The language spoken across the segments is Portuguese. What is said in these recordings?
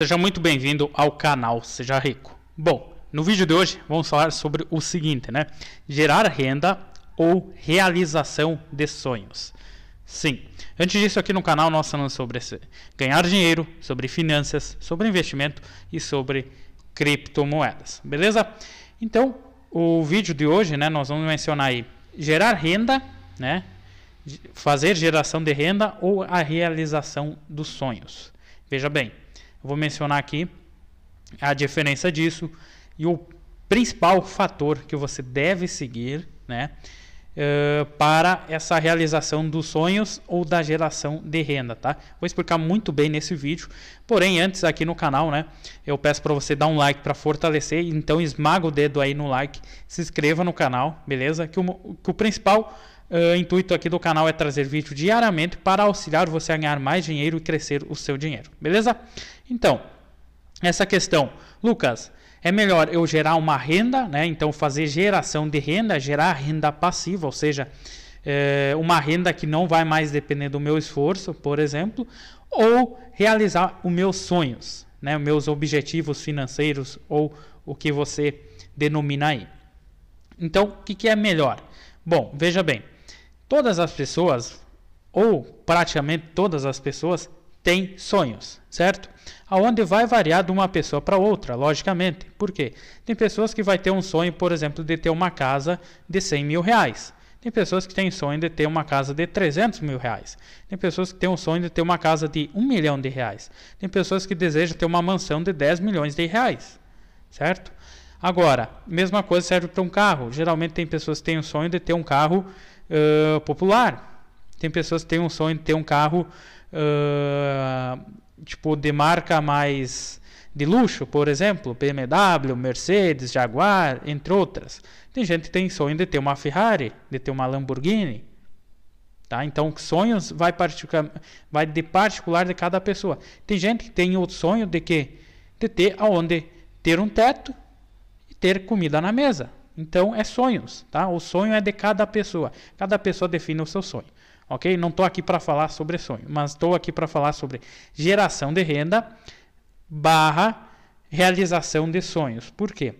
Seja muito bem-vindo ao canal Seja Rico. Bom, no vídeo de hoje vamos falar sobre o seguinte, né? Gerar renda ou realização de sonhos. Sim, antes disso aqui no canal nós falamos sobre ganhar dinheiro, sobre finanças, sobre investimento e sobre criptomoedas, beleza? Então, o vídeo de hoje, né, nós vamos mencionar aí gerar renda, né? Fazer geração de renda ou a realização dos sonhos. Veja bem, eu vou mencionar aqui a diferença disso e o principal fator que você deve seguir, né? Uh, para essa realização dos sonhos ou da geração de renda, tá? Vou explicar muito bem nesse vídeo. Porém, antes aqui no canal, né, eu peço para você dar um like para fortalecer, então esmaga o dedo aí no like, se inscreva no canal, beleza? Que o, que o principal Uh, o intuito aqui do canal é trazer vídeo diariamente para auxiliar você a ganhar mais dinheiro e crescer o seu dinheiro, beleza? Então, essa questão, Lucas, é melhor eu gerar uma renda, né? Então, fazer geração de renda, gerar renda passiva, ou seja, é, uma renda que não vai mais depender do meu esforço, por exemplo, ou realizar os meus sonhos, né? meus objetivos financeiros ou o que você denomina aí. Então, o que, que é melhor? Bom, veja bem. Todas as pessoas, ou praticamente todas as pessoas, têm sonhos, certo? Aonde vai variar de uma pessoa para outra, logicamente. Por quê? Tem pessoas que vai ter um sonho, por exemplo, de ter uma casa de 100 mil reais. Tem pessoas que têm sonho de ter uma casa de 300 mil reais. Tem pessoas que têm o sonho de ter uma casa de 1 milhão de reais. Tem pessoas que desejam ter uma mansão de 10 milhões de reais. Certo? Agora, mesma coisa serve para um carro. Geralmente tem pessoas que têm o sonho de ter um carro uh, popular. Tem pessoas que têm um sonho de ter um carro uh, tipo de marca mais de luxo, por exemplo, BMW, Mercedes, Jaguar, entre outras. Tem gente que tem sonho de ter uma Ferrari, de ter uma Lamborghini. Tá? Então, sonhos vai, particular, vai de particular de cada pessoa. Tem gente que tem o sonho de que de ter aonde ter um teto e ter comida na mesa. Então é sonhos, tá? O sonho é de cada pessoa. Cada pessoa define o seu sonho, ok? Não estou aqui para falar sobre sonho, mas estou aqui para falar sobre geração de renda barra realização de sonhos. Por quê?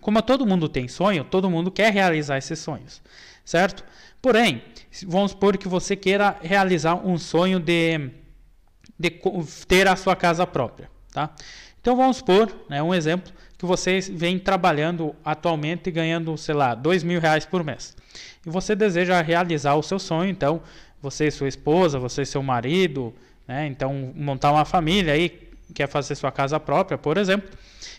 Como todo mundo tem sonho, todo mundo quer realizar esses sonhos, certo? Porém, vamos supor que você queira realizar um sonho de, de ter a sua casa própria, tá? Então vamos supor, né, um exemplo, que você vem trabalhando atualmente e ganhando, sei lá, dois mil reais por mês. E você deseja realizar o seu sonho, então você e sua esposa, você e seu marido, né, então montar uma família aí, quer fazer sua casa própria, por exemplo.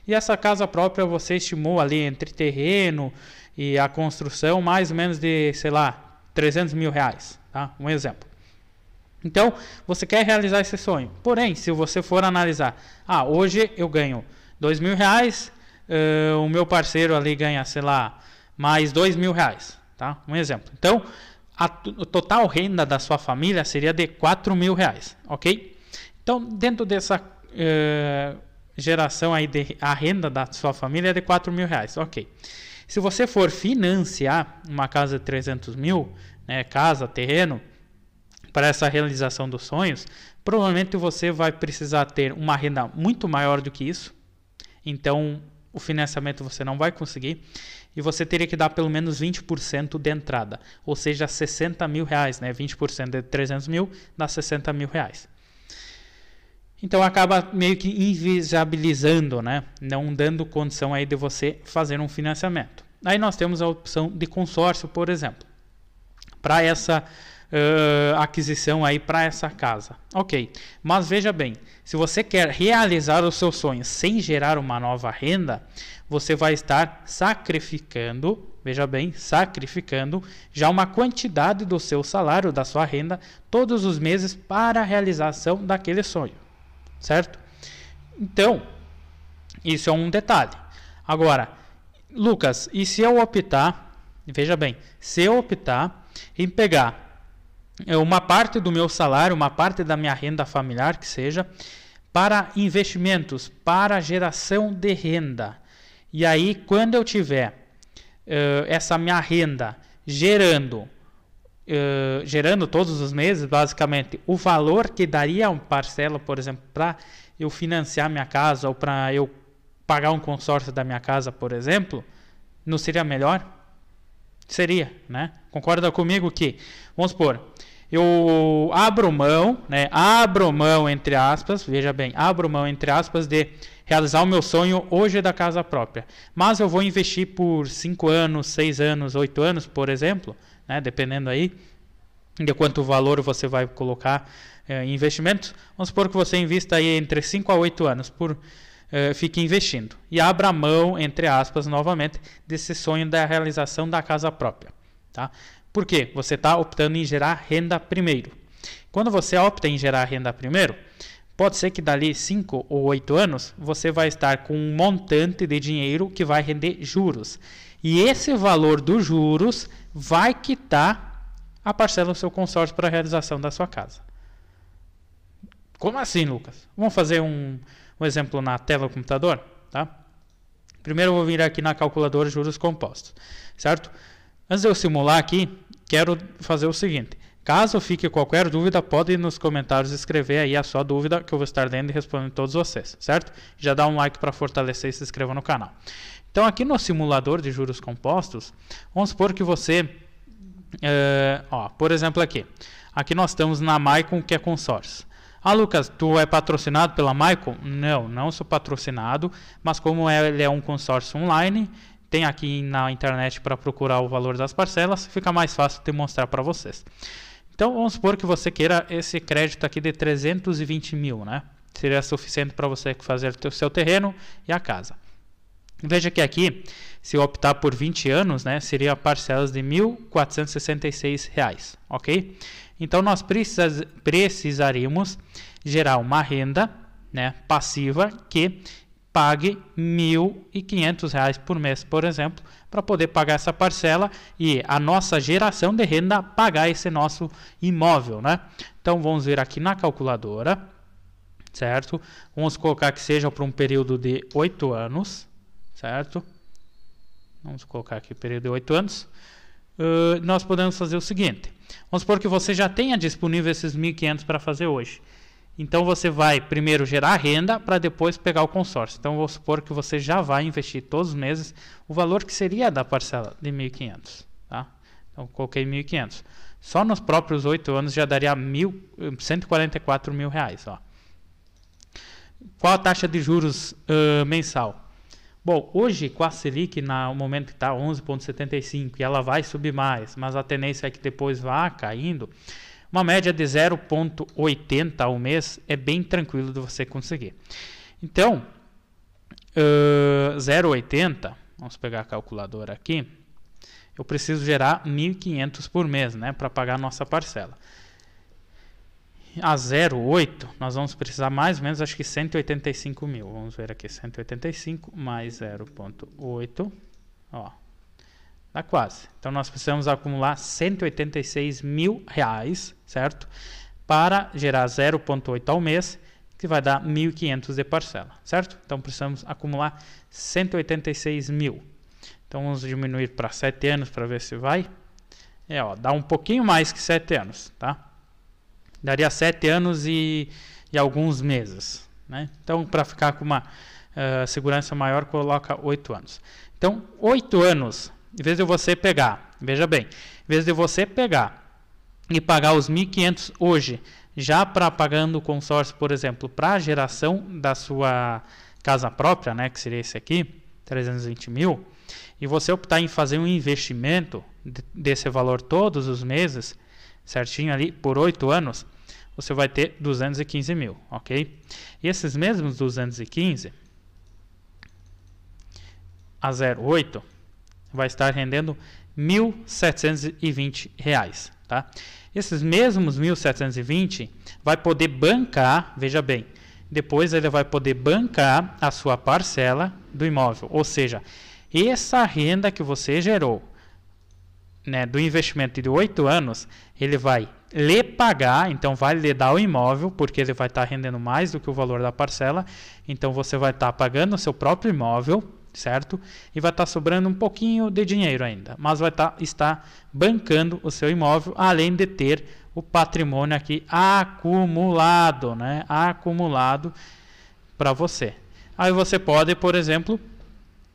E essa casa própria você estimou ali entre terreno e a construção mais ou menos de, sei lá, 300 mil reais, tá? Um exemplo. Então, você quer realizar esse sonho. Porém, se você for analisar, ah, hoje eu ganho dois mil reais, uh, o meu parceiro ali ganha, sei lá, mais dois mil reais, tá? Um exemplo. Então, a total renda da sua família seria de quatro mil reais, ok? Então, dentro dessa uh, geração aí, de, a renda da sua família é de quatro mil reais, ok? Se você for financiar uma casa de 300 mil, né, casa, terreno, para essa realização dos sonhos, provavelmente você vai precisar ter uma renda muito maior do que isso. Então, o financiamento você não vai conseguir e você teria que dar pelo menos 20% de entrada, ou seja, 60 mil reais, né? 20% de 300 mil dá 60 mil reais. Então acaba meio que invisibilizando, né? Não dando condição aí de você fazer um financiamento. Aí nós temos a opção de consórcio, por exemplo. Para essa uh, aquisição aí para essa casa. Ok, mas veja bem, se você quer realizar os seus sonhos sem gerar uma nova renda, você vai estar sacrificando, veja bem, sacrificando já uma quantidade do seu salário, da sua renda, todos os meses para a realização daquele sonho, certo? Então, isso é um detalhe. Agora, Lucas, e se eu optar, veja bem, se eu optar em pegar é, uma parte do meu salário, uma parte da minha renda familiar, que seja, para investimentos, para geração de renda. E aí, quando eu tiver uh, essa minha renda gerando, uh, gerando todos os meses, basicamente, o valor que daria um parcela, por exemplo, para eu financiar minha casa ou para eu pagar um consórcio da minha casa, por exemplo, não seria melhor? Seria, né? Concorda comigo que, vamos supor, eu abro mão, né? Abro mão entre aspas, veja bem, abro mão entre aspas de realizar o meu sonho hoje da casa própria. Mas eu vou investir por 5 anos, 6 anos, 8 anos, por exemplo, né? dependendo aí de quanto valor você vai colocar eh, em investimentos. Vamos supor que você invista aí entre 5 a 8 anos, por eh, fique investindo. E abra mão, entre aspas, novamente, desse sonho da realização da casa própria. Tá? Por quê? Você está optando em gerar renda primeiro. Quando você opta em gerar renda primeiro, pode ser que dali 5 ou 8 anos você vai estar com um montante de dinheiro que vai render juros. E esse valor dos juros vai quitar a parcela do seu consórcio para a realização da sua casa. Como assim, Lucas? Vamos fazer um, um exemplo na tela do computador, tá? Primeiro eu vou vir aqui na calculadora juros compostos, certo? Antes de eu simular aqui, quero fazer o seguinte. Caso fique qualquer dúvida, pode nos comentários escrever aí a sua dúvida, que eu vou estar lendo e respondendo todos vocês, certo? Já dá um like para fortalecer e se inscreva no canal. Então, aqui no simulador de juros compostos, vamos supor que você... É, ó, por exemplo, aqui. Aqui nós estamos na Maicon, que é consórcio. Ah, Lucas, tu é patrocinado pela Maicon? Não, não sou patrocinado, mas como ele é um consórcio online, tem aqui na internet para procurar o valor das parcelas, fica mais fácil de mostrar para vocês. Então vamos supor que você queira esse crédito aqui de 320 mil, né? Seria suficiente para você fazer o seu terreno e a casa. Veja que aqui, se optar por 20 anos, né, seria parcelas de R$ 1.466, ok? Então, nós precisaríamos gerar uma renda né, passiva que pague R$ reais por mês, por exemplo, para poder pagar essa parcela e a nossa geração de renda pagar esse nosso imóvel, né? Então vamos vir aqui na calculadora, certo? Vamos colocar que seja para um período de 8 anos, certo? Vamos colocar aqui o período de 8 anos. Uh, nós podemos fazer o seguinte: vamos supor que você já tenha disponível esses 1.500 para fazer hoje. Então você vai primeiro gerar renda para depois pegar o consórcio. Então vou supor que você já vai investir todos os meses o valor que seria da parcela de 1.500, tá? Então coloquei 1.500. Só nos próprios oito anos já daria mil, 144 mil reais, ó. Qual a taxa de juros uh, mensal? Bom, hoje com a Selic, no momento que está 11,75 e ela vai subir mais, mas a tendência é que depois vá caindo, uma média de 0,80 ao mês é bem tranquilo de você conseguir. Então, uh, 0,80, vamos pegar a calculadora aqui. Eu preciso gerar 1.500 por mês né, para pagar a nossa parcela. A 0,8, nós vamos precisar mais ou menos, acho que 185 mil. Vamos ver aqui, 185 mais 0,8. Ó, Dá quase. Então nós precisamos acumular 186 mil reais, certo? Para gerar 0,8 ao mês, que vai dar 1.500 de parcela, certo? Então precisamos acumular 186 mil. Então vamos diminuir para 7 anos para ver se vai. É, ó, dá um pouquinho mais que 7 anos, tá? Daria 7 anos e, e alguns meses, né? Então para ficar com uma uh, segurança maior, coloca 8 anos. Então, 8 anos em vez de você pegar, veja bem, em vez de você pegar e pagar os 1.500 hoje, já para pagando o consórcio, por exemplo, para a geração da sua casa própria, né, que seria esse aqui, 320 mil, e você optar em fazer um investimento desse valor todos os meses, certinho ali, por 8 anos, você vai ter 215 mil, ok? E esses mesmos 215 a 0,8 vai estar rendendo R$ 1.720, tá? Esses mesmos 1.720 vai poder bancar, veja bem, depois ele vai poder bancar a sua parcela do imóvel, ou seja, essa renda que você gerou né, do investimento de 8 anos, ele vai lhe pagar, então vai lhe dar o imóvel, porque ele vai estar tá rendendo mais do que o valor da parcela, então você vai estar tá pagando o seu próprio imóvel, certo? E vai estar tá sobrando um pouquinho de dinheiro ainda, mas vai tá, estar bancando o seu imóvel, além de ter o patrimônio aqui acumulado, né? Acumulado para você. Aí você pode, por exemplo,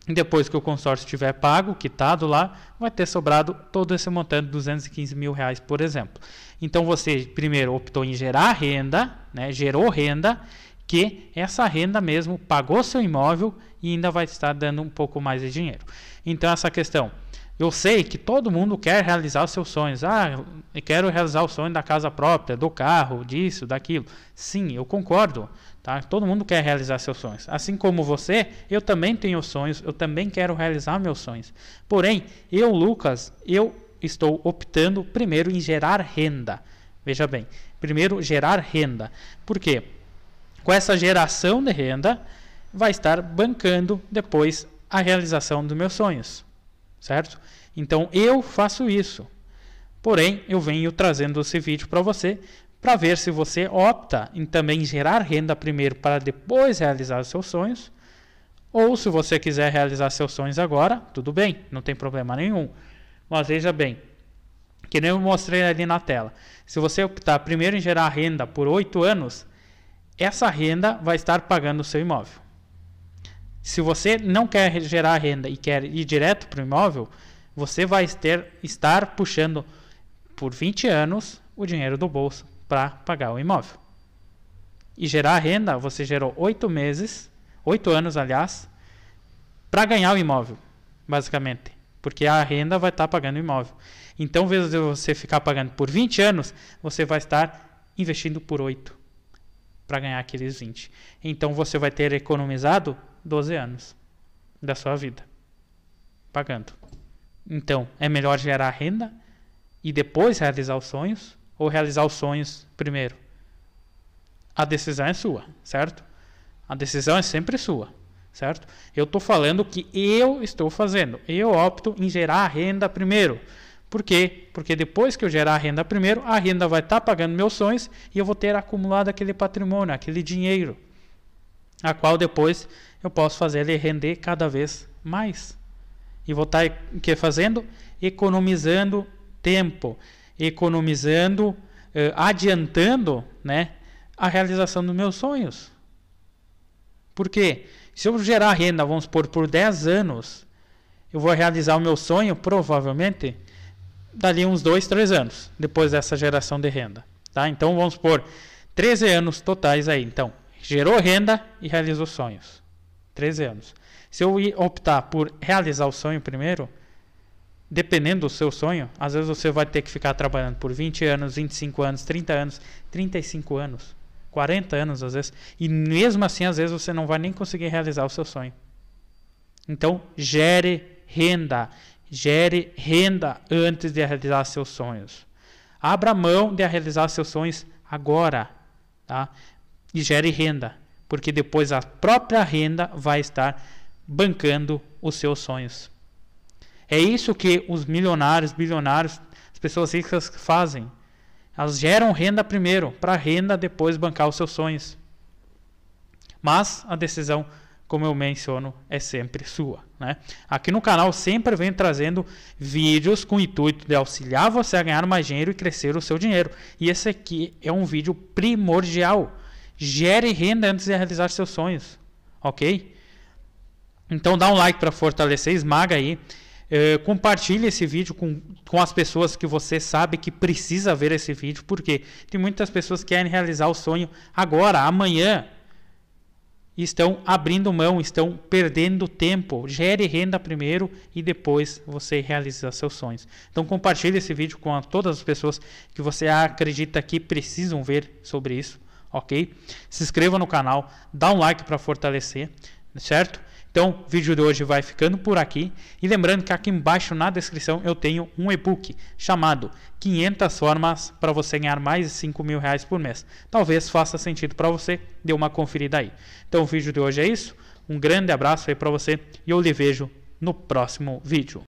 depois que o consórcio tiver pago, quitado tá lá, vai ter sobrado todo esse montante de 215 mil reais, por exemplo. Então você primeiro optou em gerar renda, né? Gerou renda que essa renda mesmo pagou seu imóvel e ainda vai estar dando um pouco mais de dinheiro. Então, essa questão. Eu sei que todo mundo quer realizar os seus sonhos. Ah, eu quero realizar o sonho da casa própria, do carro, disso, daquilo. Sim, eu concordo. Tá? Todo mundo quer realizar seus sonhos. Assim como você, eu também tenho sonhos, eu também quero realizar meus sonhos. Porém, eu, Lucas, eu estou optando primeiro em gerar renda. Veja bem, primeiro gerar renda. Por quê? com essa geração de renda, vai estar bancando depois a realização dos meus sonhos, certo? Então eu faço isso. Porém, eu venho trazendo esse vídeo para você para ver se você opta em também gerar renda primeiro para depois realizar os seus sonhos, ou se você quiser realizar seus sonhos agora, tudo bem, não tem problema nenhum. Mas veja bem, que nem eu mostrei ali na tela. Se você optar primeiro em gerar renda por oito anos, essa renda vai estar pagando o seu imóvel. Se você não quer gerar renda e quer ir direto para o imóvel, você vai ter, estar puxando por 20 anos o dinheiro do bolso para pagar o imóvel. E gerar renda, você gerou 8 meses, 8 anos, aliás, para ganhar o imóvel, basicamente. Porque a renda vai estar pagando o imóvel. Então, ao vez de você ficar pagando por 20 anos, você vai estar investindo por 8 para ganhar aqueles 20. Então você vai ter economizado 12 anos da sua vida pagando. Então, é melhor gerar renda e depois realizar os sonhos ou realizar os sonhos primeiro? A decisão é sua, certo? A decisão é sempre sua, certo? Eu estou falando que eu estou fazendo. Eu opto em gerar renda primeiro. Por quê? Porque depois que eu gerar a renda primeiro, a renda vai estar tá pagando meus sonhos e eu vou ter acumulado aquele patrimônio, aquele dinheiro, a qual depois eu posso fazer ele render cada vez mais. E vou estar tá, que fazendo? Economizando tempo, economizando, eh, adiantando né, a realização dos meus sonhos. Por quê? Se eu gerar renda, vamos supor, por 10 anos, eu vou realizar o meu sonho, provavelmente, dali uns 2, 3 anos, depois dessa geração de renda. Tá? Então vamos por 13 anos totais aí. Então, gerou renda e realizou sonhos. 13 anos. Se eu optar por realizar o sonho primeiro, dependendo do seu sonho, às vezes você vai ter que ficar trabalhando por 20 anos, 25 anos, 30 anos, 35 anos, 40 anos às vezes, e mesmo assim às vezes você não vai nem conseguir realizar o seu sonho. Então, gere renda, Gere renda antes de realizar seus sonhos. Abra mão de realizar seus sonhos agora, tá? E gere renda, porque depois a própria renda vai estar bancando os seus sonhos. É isso que os milionários, bilionários, as pessoas ricas fazem. Elas geram renda primeiro, para renda depois bancar os seus sonhos. Mas a decisão como eu menciono, é sempre sua. Né? Aqui no canal sempre venho trazendo vídeos com o intuito de auxiliar você a ganhar mais dinheiro e crescer o seu dinheiro. E esse aqui é um vídeo primordial. Gere renda antes de realizar seus sonhos, ok? Então dá um like para fortalecer, esmaga aí. Uh, compartilhe esse vídeo com, com as pessoas que você sabe que precisa ver esse vídeo, porque tem muitas pessoas que querem realizar o sonho agora, amanhã, estão abrindo mão, estão perdendo tempo. Gere renda primeiro e depois você realiza seus sonhos. Então compartilhe esse vídeo com todas as pessoas que você acredita que precisam ver sobre isso, ok? Se inscreva no canal, dá um like para fortalecer, certo? Então, o vídeo de hoje vai ficando por aqui. E lembrando que aqui embaixo na descrição eu tenho um e-book chamado 500 formas para você ganhar mais de 5 mil reais por mês. Talvez faça sentido para você, dê uma conferida aí. Então, o vídeo de hoje é isso. Um grande abraço aí para você e eu lhe vejo no próximo vídeo.